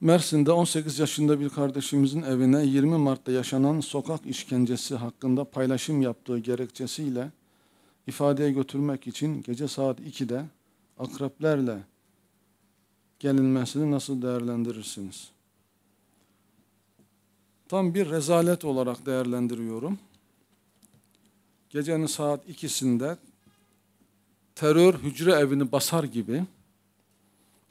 Mersin'de 18 yaşında bir kardeşimizin evine 20 Mart'ta yaşanan sokak işkencesi hakkında paylaşım yaptığı gerekçesiyle ifadeye götürmek için gece saat 2'de akreplerle gelinmesini nasıl değerlendirirsiniz? Tam bir rezalet olarak değerlendiriyorum. Gecenin saat 2'sinde terör hücre evini basar gibi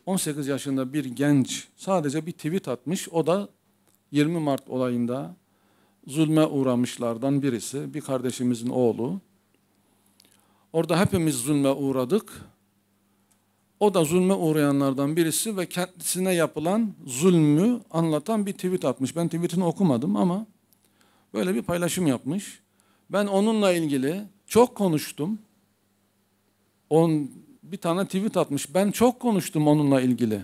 18 yaşında bir genç sadece bir tweet atmış. O da 20 Mart olayında zulme uğramışlardan birisi. Bir kardeşimizin oğlu. Orada hepimiz zulme uğradık. O da zulme uğrayanlardan birisi ve kendisine yapılan zulmü anlatan bir tweet atmış. Ben tweetini okumadım ama böyle bir paylaşım yapmış. Ben onunla ilgili çok konuştum. On bir tane tweet atmış. Ben çok konuştum onunla ilgili.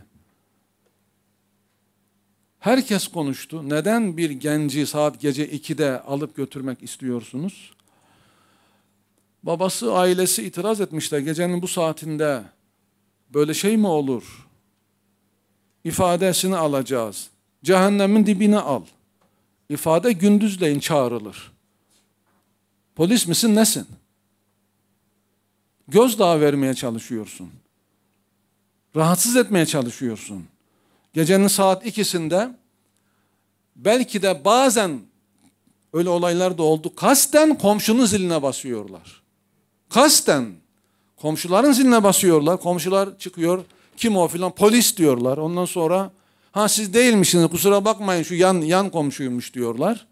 Herkes konuştu. Neden bir genci saat gece 2'de alıp götürmek istiyorsunuz? Babası, ailesi itiraz etmişler. Gecenin bu saatinde böyle şey mi olur? İfadesini alacağız. Cehennemin dibine al. İfade gündüzleyin çağrılır. Polis misin nesin? Gözdağı vermeye çalışıyorsun. Rahatsız etmeye çalışıyorsun. Gecenin saat ikisinde belki de bazen öyle olaylar da oldu. Kasten komşunun ziline basıyorlar. Kasten komşuların ziline basıyorlar. Komşular çıkıyor. Kim o filan? Polis diyorlar. Ondan sonra ha siz değilmişsiniz kusura bakmayın şu yan yan komşuymuş diyorlar.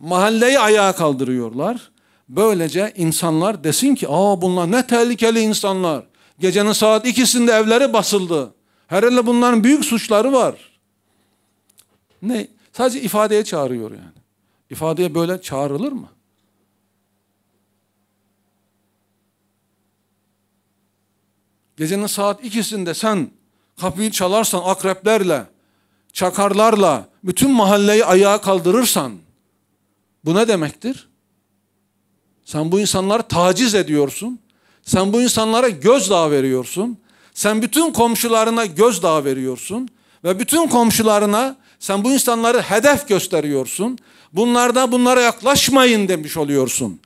Mahalleyi ayağa kaldırıyorlar. Böylece insanlar desin ki aa bunlar ne tehlikeli insanlar. Gecenin saat ikisinde evleri basıldı. Herhalde bunların büyük suçları var. Ne? Sadece ifadeye çağırıyor yani. İfadeye böyle çağrılır mı? Gecenin saat ikisinde sen kapıyı çalarsan akreplerle, çakarlarla bütün mahalleyi ayağa kaldırırsan bu ne demektir? Sen bu insanları taciz ediyorsun. Sen bu insanlara gözdağı veriyorsun. Sen bütün komşularına gözdağı veriyorsun. Ve bütün komşularına sen bu insanları hedef gösteriyorsun. Bunlarda bunlara yaklaşmayın demiş oluyorsun.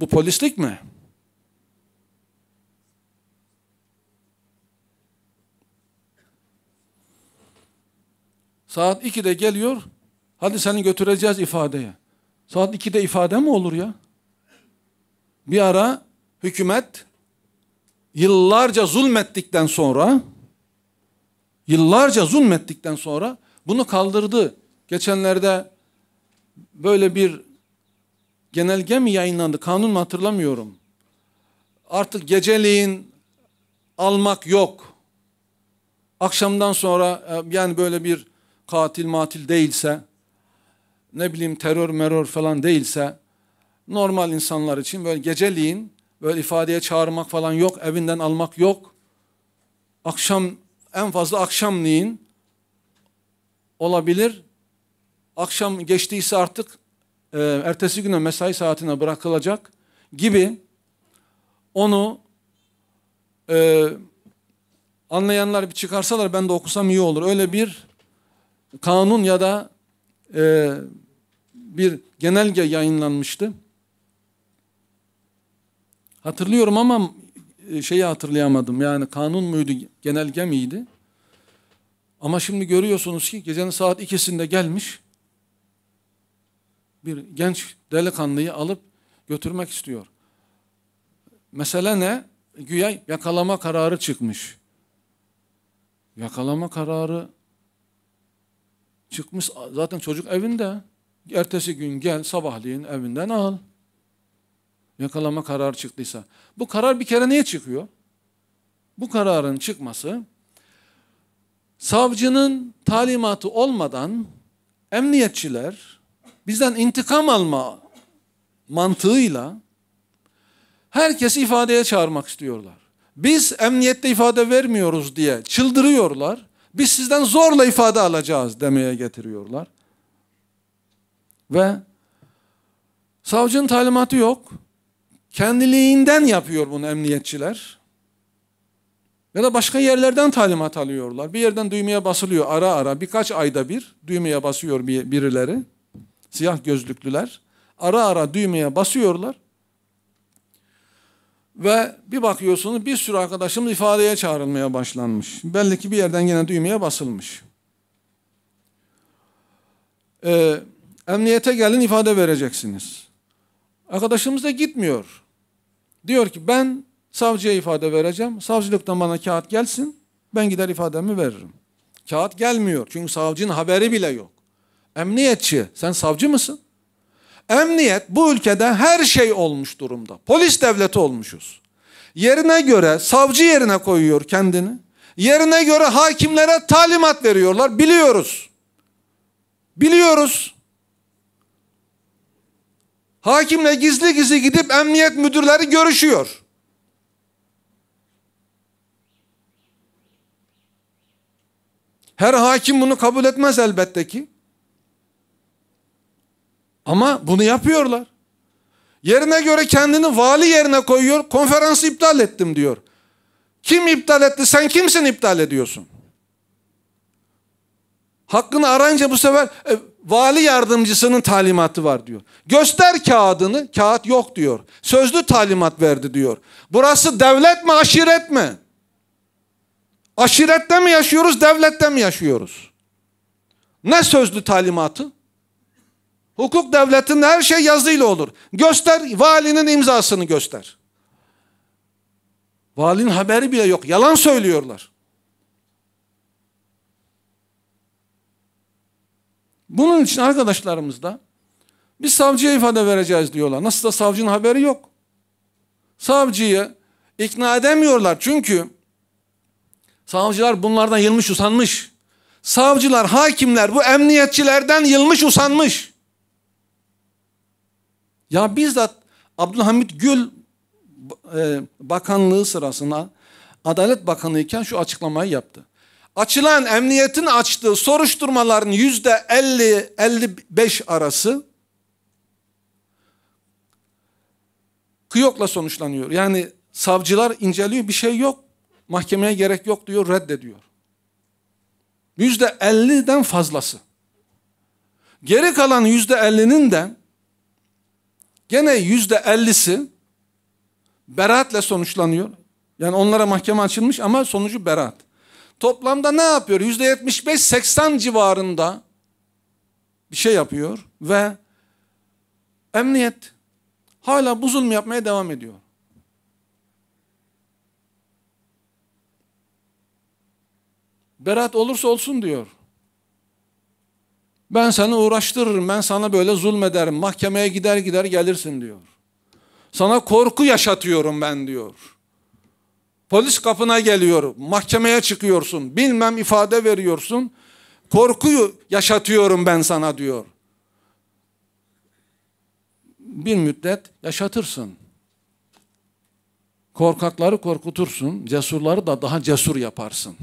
Bu polislik mi? Saat 2'de geliyor. Hadi seni götüreceğiz ifadeye. Saat 2'de ifade mi olur ya? Bir ara hükümet yıllarca zulmettikten sonra yıllarca zulmettikten sonra bunu kaldırdı. Geçenlerde böyle bir genelge mi yayınlandı? Kanun mu hatırlamıyorum. Artık geceliğin almak yok. Akşamdan sonra e, yani böyle bir katil matil değilse ne bileyim terör merör falan değilse normal insanlar için böyle geceliğin böyle ifadeye çağırmak falan yok, evinden almak yok. Akşam en fazla akşamleyin olabilir. Akşam geçtiyse artık e, ertesi güne mesai saatine bırakılacak gibi onu e, anlayanlar bir çıkarsalar ben de okusam iyi olur. Öyle bir kanun ya da e, bir genelge yayınlanmıştı. Hatırlıyorum ama e, şeyi hatırlayamadım. Yani kanun muydu, genelge miydi? Ama şimdi görüyorsunuz ki gecenin saat ikisinde gelmiş bir genç delikanlıyı alıp götürmek istiyor. Mesele ne? Güya yakalama kararı çıkmış. Yakalama kararı çıkmış. Zaten çocuk evinde. Ertesi gün gel sabahleyin evinden al. Yakalama kararı çıktıysa. Bu karar bir kere niye çıkıyor? Bu kararın çıkması savcının talimatı olmadan emniyetçiler bizden intikam alma mantığıyla herkesi ifadeye çağırmak istiyorlar. Biz emniyette ifade vermiyoruz diye çıldırıyorlar. Biz sizden zorla ifade alacağız demeye getiriyorlar. Ve savcının talimatı yok. Kendiliğinden yapıyor bunu emniyetçiler. Ya da başka yerlerden talimat alıyorlar. Bir yerden düğmeye basılıyor ara ara. Birkaç ayda bir düğmeye basıyor birileri. Siyah gözlüklüler. Ara ara düğmeye basıyorlar. Ve bir bakıyorsunuz bir sürü arkadaşımız ifadeye çağrılmaya başlanmış. Belli ki bir yerden yine düğmeye basılmış. Ee, Emniyete gelin ifade vereceksiniz. Arkadaşımız da gitmiyor. Diyor ki ben savcıya ifade vereceğim. Savcılıktan bana kağıt gelsin. Ben gider ifademi veririm. Kağıt gelmiyor. Çünkü savcının haberi bile yok. Emniyetçi sen savcı mısın? Emniyet bu ülkede her şey olmuş durumda. Polis devleti olmuşuz. Yerine göre savcı yerine koyuyor kendini. Yerine göre hakimlere talimat veriyorlar. Biliyoruz. Biliyoruz. Hakimle gizli gizli gidip emniyet müdürleri görüşüyor. Her hakim bunu kabul etmez elbette ki. Ama bunu yapıyorlar. Yerine göre kendini vali yerine koyuyor. Konferansı iptal ettim diyor. Kim iptal etti? Sen kimsin iptal ediyorsun? Hakkını arayınca bu sefer e, vali yardımcısının talimatı var diyor. Göster kağıdını, kağıt yok diyor. Sözlü talimat verdi diyor. Burası devlet mi, aşiret mi? Aşirette mi yaşıyoruz, devlette mi yaşıyoruz? Ne sözlü talimatı? Hukuk devletinde her şey yazıyla olur. Göster, valinin imzasını göster. Valinin haberi bile yok. Yalan söylüyorlar. Bunun için arkadaşlarımız da biz savcıya ifade vereceğiz diyorlar. Nasıl da savcının haberi yok. Savcıyı ikna edemiyorlar çünkü savcılar bunlardan yılmış usanmış. Savcılar, hakimler bu emniyetçilerden yılmış usanmış. Ya bizzat Abdülhamit Gül e, bakanlığı sırasında Adalet Bakanı iken şu açıklamayı yaptı açılan emniyetin açtığı soruşturmaların yüzde 50-55 arası kıyokla sonuçlanıyor. Yani savcılar inceliyor bir şey yok. Mahkemeye gerek yok diyor reddediyor. Yüzde 50'den fazlası. Geri kalan yüzde 50'nin de gene yüzde 50'si beraatle sonuçlanıyor. Yani onlara mahkeme açılmış ama sonucu beraat toplamda ne yapıyor? %75-80 civarında bir şey yapıyor ve emniyet hala bu zulmü yapmaya devam ediyor. Berat olursa olsun diyor. Ben seni uğraştırırım, ben sana böyle zulmederim, mahkemeye gider gider gelirsin diyor. Sana korku yaşatıyorum ben diyor. Polis kapına geliyor, mahkemeye çıkıyorsun, bilmem ifade veriyorsun. Korkuyu yaşatıyorum ben sana diyor. Bir müddet yaşatırsın. Korkakları korkutursun, cesurları da daha cesur yaparsın.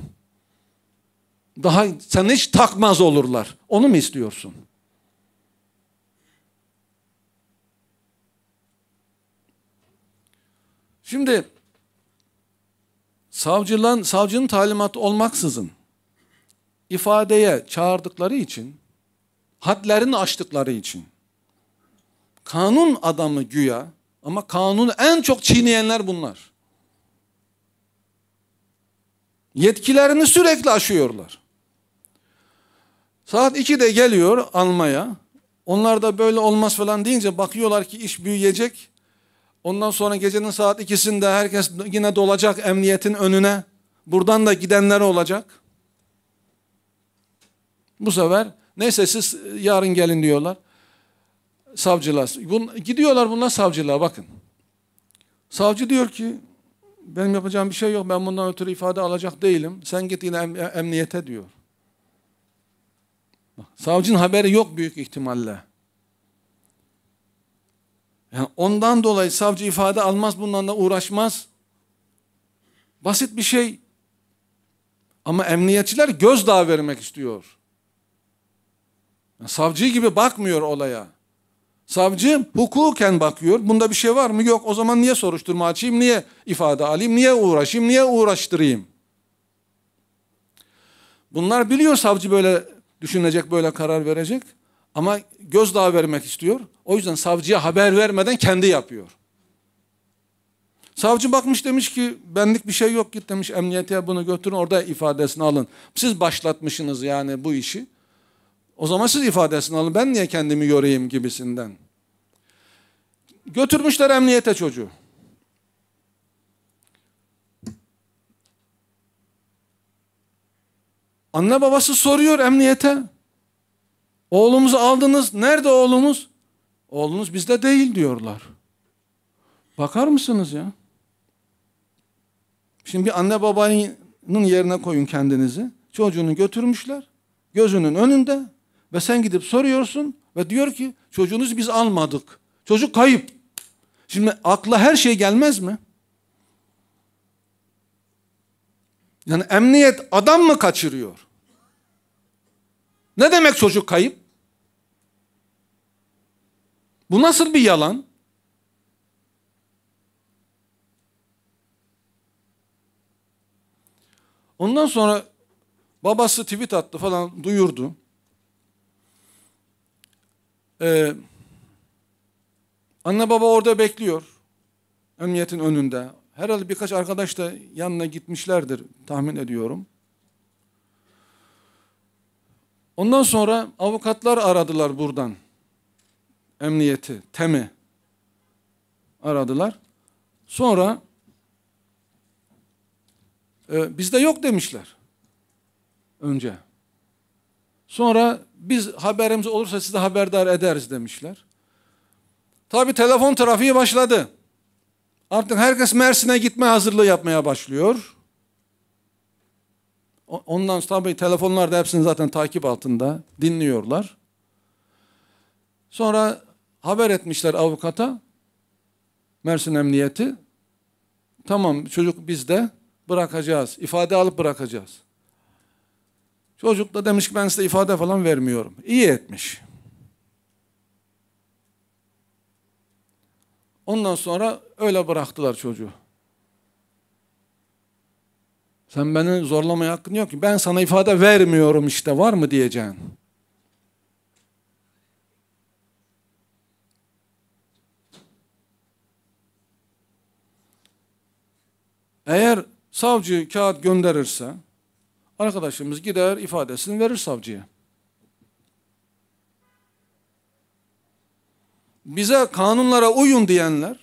Daha sen hiç takmaz olurlar. Onu mu istiyorsun? Şimdi savcılan, savcının talimatı olmaksızın ifadeye çağırdıkları için, hadlerini aştıkları için, kanun adamı güya ama kanunu en çok çiğneyenler bunlar. Yetkilerini sürekli aşıyorlar. Saat 2'de geliyor almaya. Onlar da böyle olmaz falan deyince bakıyorlar ki iş büyüyecek. Ondan sonra gecenin saat ikisinde herkes yine dolacak emniyetin önüne. Buradan da gidenler olacak. Bu sefer neyse siz e, yarın gelin diyorlar. Savcılar. Bun, gidiyorlar bunlar savcılığa bakın. Savcı diyor ki benim yapacağım bir şey yok. Ben bundan ötürü ifade alacak değilim. Sen git yine em emniyete diyor. Bak, savcının haberi yok büyük ihtimalle. Yani ondan dolayı savcı ifade almaz bundan da uğraşmaz. Basit bir şey. Ama emniyetçiler gözdağı vermek istiyor. Yani savcı gibi bakmıyor olaya. Savcı hukuken bakıyor. Bunda bir şey var mı? Yok. O zaman niye soruşturma açayım? Niye ifade alayım? Niye uğraşayım? Niye uğraştırayım? Bunlar biliyor savcı böyle düşünecek, böyle karar verecek. Ama gözdağı vermek istiyor. O yüzden savcıya haber vermeden kendi yapıyor. Savcı bakmış demiş ki benlik bir şey yok git demiş emniyete bunu götürün orada ifadesini alın. Siz başlatmışsınız yani bu işi. O zaman siz ifadesini alın ben niye kendimi yorayım gibisinden. Götürmüşler emniyete çocuğu. Anne babası soruyor emniyete. Oğlumuzu aldınız. Nerede oğlumuz? Oğlunuz bizde değil diyorlar. Bakar mısınız ya? Şimdi bir anne babanın yerine koyun kendinizi. Çocuğunu götürmüşler. Gözünün önünde. Ve sen gidip soruyorsun. Ve diyor ki çocuğunuzu biz almadık. Çocuk kayıp. Şimdi akla her şey gelmez mi? Yani emniyet adam mı kaçırıyor? Ne demek çocuk kayıp? Bu nasıl bir yalan? Ondan sonra babası tweet attı falan duyurdu. Ee, anne baba orada bekliyor. Emniyetin önünde. Herhalde birkaç arkadaş da yanına gitmişlerdir tahmin ediyorum. Ondan sonra avukatlar aradılar buradan emniyeti, TEM'i aradılar. Sonra e, bizde yok demişler önce. Sonra biz haberimiz olursa sizi haberdar ederiz demişler. Tabi telefon trafiği başladı. Artık herkes Mersin'e gitme hazırlığı yapmaya başlıyor. Ondan sonra tabi telefonlar da hepsini zaten takip altında dinliyorlar. Sonra Haber etmişler avukata. Mersin Emniyeti. Tamam çocuk bizde bırakacağız. İfade alıp bırakacağız. Çocuk da demiş ki ben size ifade falan vermiyorum. İyi etmiş. Ondan sonra öyle bıraktılar çocuğu. Sen beni zorlamaya hakkın yok ki. Ben sana ifade vermiyorum işte var mı diyeceğim. Eğer savcı kağıt gönderirse arkadaşımız gider ifadesini verir savcıya. Bize kanunlara uyun diyenler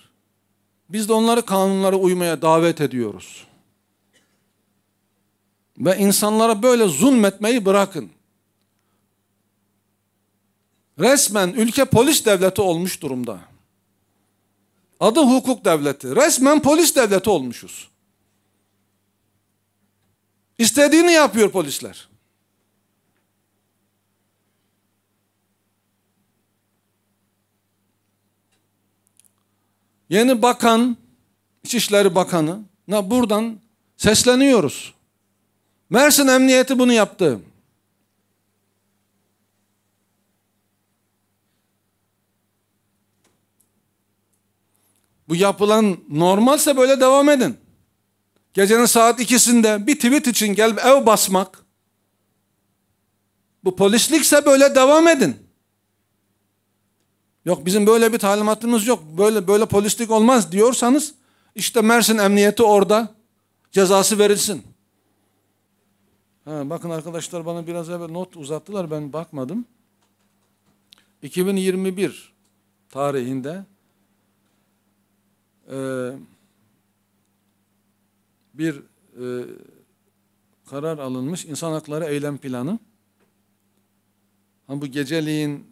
biz de onları kanunlara uymaya davet ediyoruz. Ve insanlara böyle zulmetmeyi bırakın. Resmen ülke polis devleti olmuş durumda. Adı hukuk devleti. Resmen polis devleti olmuşuz. İstediğini yapıyor polisler. Yeni bakan, İçişleri Bakanı'na buradan sesleniyoruz. Mersin Emniyeti bunu yaptı. Bu yapılan normalse böyle devam edin. Gecenin saat ikisinde bir tweet için gelip ev basmak. Bu polislikse böyle devam edin. Yok bizim böyle bir talimatımız yok. Böyle böyle polislik olmaz diyorsanız işte Mersin Emniyeti orada cezası verilsin. Ha, bakın arkadaşlar bana biraz evvel not uzattılar ben bakmadım. 2021 tarihinde eee bir e, karar alınmış insan hakları eylem planı. Hani bu geceliğin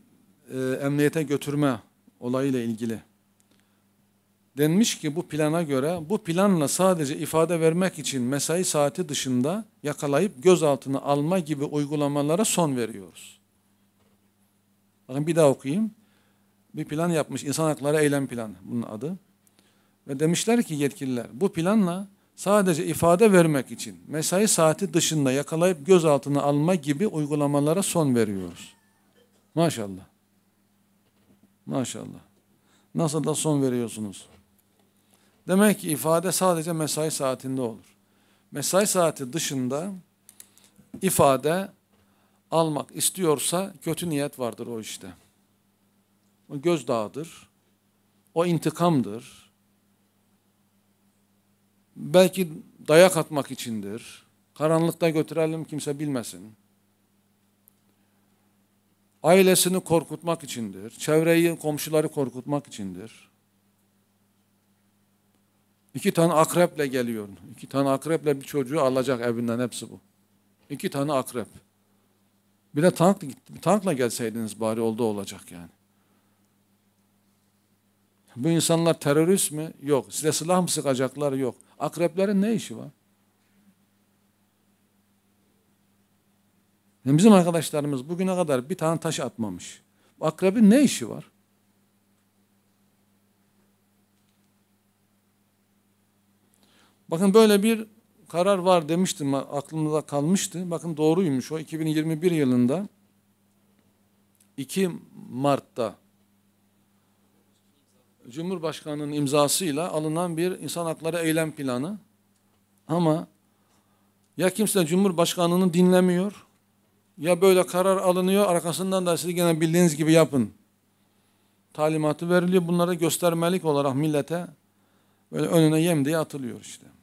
e, emniyete götürme olayıyla ilgili. Denmiş ki bu plana göre bu planla sadece ifade vermek için mesai saati dışında yakalayıp gözaltına alma gibi uygulamalara son veriyoruz. Bakın bir daha okuyayım. Bir plan yapmış insan hakları eylem planı bunun adı. Ve demişler ki yetkililer bu planla sadece ifade vermek için mesai saati dışında yakalayıp gözaltına alma gibi uygulamalara son veriyoruz. Maşallah. Maşallah. Nasıl da son veriyorsunuz? Demek ki ifade sadece mesai saatinde olur. Mesai saati dışında ifade almak istiyorsa kötü niyet vardır o işte. O gözdağıdır. O intikamdır. Belki dayak atmak içindir. Karanlıkta götürelim kimse bilmesin. Ailesini korkutmak içindir. Çevreyi, komşuları korkutmak içindir. İki tane akreple geliyor. İki tane akreple bir çocuğu alacak evinden hepsi bu. İki tane akrep. Bir de tank, tankla gelseydiniz bari oldu olacak yani. Bu insanlar terörist mi? Yok. Size silah mı sıkacaklar? Yok. Akreplerin ne işi var? Yani bizim arkadaşlarımız bugüne kadar bir tane taş atmamış. Bu Akrebin ne işi var? Bakın böyle bir karar var demiştim aklımda kalmıştı. Bakın doğruymuş o 2021 yılında 2 Mart'ta Cumhurbaşkanı'nın imzasıyla alınan bir insan hakları eylem planı. Ama ya kimse Cumhurbaşkanı'nı dinlemiyor ya böyle karar alınıyor arkasından da siz gene bildiğiniz gibi yapın. Talimatı veriliyor. Bunlara göstermelik olarak millete böyle önüne yem diye atılıyor işte.